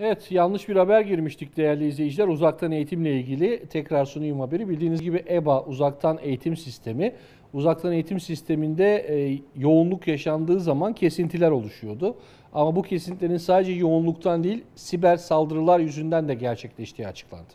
Evet yanlış bir haber girmiştik değerli izleyiciler. Uzaktan eğitimle ilgili tekrar sunayım haberi. Bildiğiniz gibi EBA uzaktan eğitim sistemi. Uzaktan eğitim sisteminde e, yoğunluk yaşandığı zaman kesintiler oluşuyordu. Ama bu kesintilerin sadece yoğunluktan değil siber saldırılar yüzünden de gerçekleştiği açıklandı.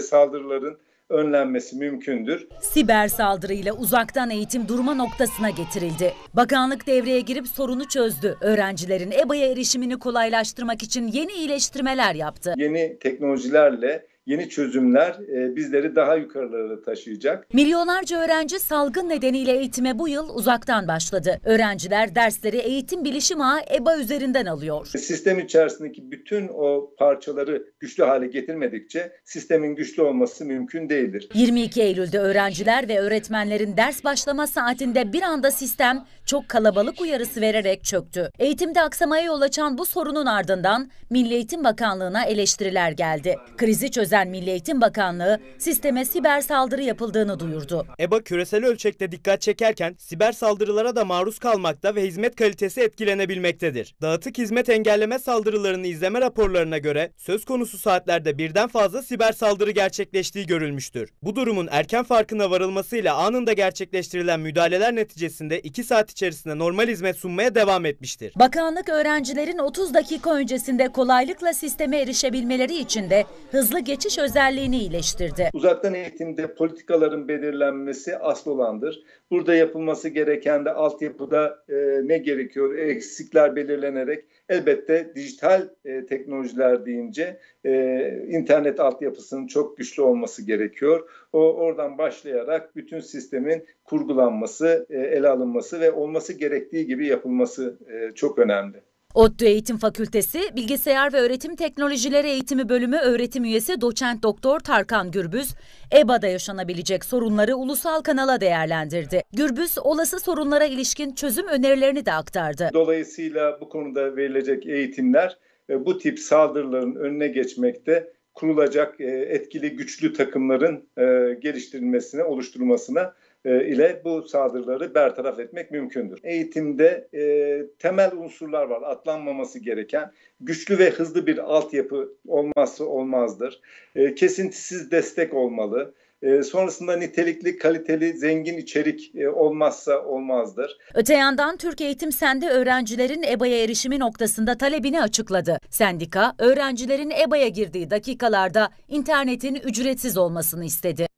Saldırıların önlenmesi mümkündür. Siber saldırıyla uzaktan eğitim durma noktasına getirildi. Bakanlık devreye girip sorunu çözdü. Öğrencilerin EBA'ya erişimini kolaylaştırmak için yeni iyileştirmeler yaptı. Yeni teknolojilerle yeni çözümler e, bizleri daha yukarılara taşıyacak. Milyonlarca öğrenci salgın nedeniyle eğitime bu yıl uzaktan başladı. Öğrenciler dersleri eğitim bilişim ağı EBA üzerinden alıyor. E, sistem içerisindeki bütün o parçaları güçlü hale getirmedikçe sistemin güçlü olması mümkün değildir. 22 Eylül'de öğrenciler ve öğretmenlerin ders başlama saatinde bir anda sistem çok kalabalık uyarısı vererek çöktü. Eğitimde aksamaya yol açan bu sorunun ardından Milli Eğitim Bakanlığı'na eleştiriler geldi. Krizi çözen yüzden Milli Eğitim Bakanlığı sisteme siber saldırı yapıldığını duyurdu. EBA küresel ölçekte dikkat çekerken siber saldırılara da maruz kalmakta ve hizmet kalitesi etkilenebilmektedir. Dağıtık hizmet engelleme saldırılarını izleme raporlarına göre söz konusu saatlerde birden fazla siber saldırı gerçekleştiği görülmüştür. Bu durumun erken farkına varılmasıyla anında gerçekleştirilen müdahaleler neticesinde 2 saat içerisinde normal hizmet sunmaya devam etmiştir. Bakanlık öğrencilerin 30 dakika öncesinde kolaylıkla sisteme erişebilmeleri için de hızlı geçiş geçiş özelliğini iyileştirdi. Uzaktan eğitimde politikaların belirlenmesi asıl olandır. Burada yapılması gereken de altyapıda e, ne gerekiyor eksikler belirlenerek elbette dijital e, teknolojiler deyince e, internet altyapısının çok güçlü olması gerekiyor. O oradan başlayarak bütün sistemin kurgulanması, e, ele alınması ve olması gerektiği gibi yapılması e, çok önemli. ODTÜ Eğitim Fakültesi Bilgisayar ve Öğretim Teknolojileri Eğitimi Bölümü öğretim üyesi doçent doktor Tarkan Gürbüz, EBA'da yaşanabilecek sorunları ulusal kanala değerlendirdi. Gürbüz olası sorunlara ilişkin çözüm önerilerini de aktardı. Dolayısıyla bu konuda verilecek eğitimler e, bu tip saldırıların önüne geçmekte kurulacak e, etkili güçlü takımların e, geliştirilmesine, oluşturulmasına e, ile bu saldırıları bertaraf etmek mümkündür. Eğitimde e, temel unsurlar var. Atlanmaması gereken güçlü ve hızlı bir altyapı olmazsa olmazdır. E, kesintisiz destek olmalı. E, sonrasında nitelikli, kaliteli, zengin içerik e, olmazsa olmazdır. Öte yandan Türk Eğitim Sendi öğrencilerin EBA'ya erişimi noktasında talebini açıkladı. Sendika, öğrencilerin EBA'ya girdiği dakikalarda internetin ücretsiz olmasını istedi.